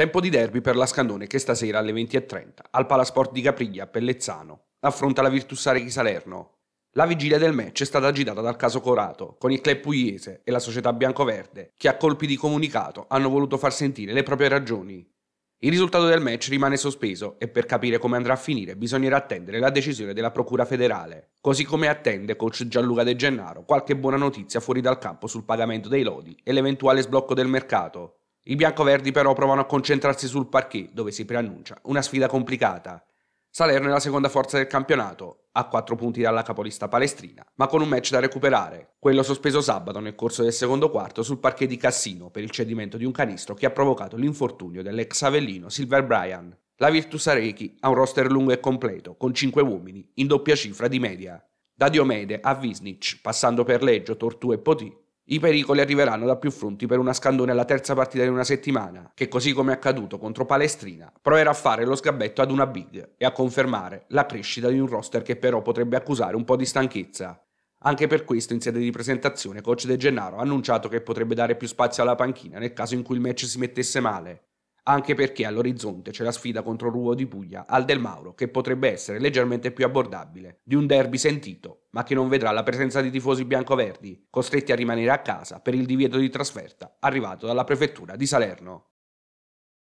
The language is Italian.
Tempo di derby per la Scandone che stasera alle 20.30 al Palasport di Capriglia, a Pellezzano, affronta la Virtus Sare di Salerno. La vigilia del match è stata agitata dal caso Corato, con il club pugliese e la società biancoverde, che a colpi di comunicato hanno voluto far sentire le proprie ragioni. Il risultato del match rimane sospeso e per capire come andrà a finire bisognerà attendere la decisione della Procura federale, così come attende coach Gianluca De Gennaro qualche buona notizia fuori dal campo sul pagamento dei lodi e l'eventuale sblocco del mercato. I biancoverdi però provano a concentrarsi sul parquet, dove si preannuncia una sfida complicata. Salerno è la seconda forza del campionato, a 4 punti dalla capolista palestrina, ma con un match da recuperare, quello sospeso sabato nel corso del secondo quarto sul parquet di Cassino per il cedimento di un canistro che ha provocato l'infortunio dell'ex avellino Silver Bryan. La Virtus Arechi ha un roster lungo e completo, con 5 uomini, in doppia cifra di media. Da Diomede a Visnic, passando per Leggio, Tortù e Potì, i pericoli arriveranno da più fronti per una scandone alla terza partita di una settimana, che così come è accaduto contro Palestrina, proverà a fare lo sgabetto ad una big e a confermare la crescita di un roster che però potrebbe accusare un po' di stanchezza. Anche per questo, in sede di presentazione, coach De Gennaro ha annunciato che potrebbe dare più spazio alla panchina nel caso in cui il match si mettesse male. Anche perché all'orizzonte c'è la sfida contro Ruvo di Puglia al Del Mauro, che potrebbe essere leggermente più abbordabile di un derby sentito ma che non vedrà la presenza di tifosi biancoverdi, costretti a rimanere a casa per il divieto di trasferta arrivato dalla prefettura di Salerno.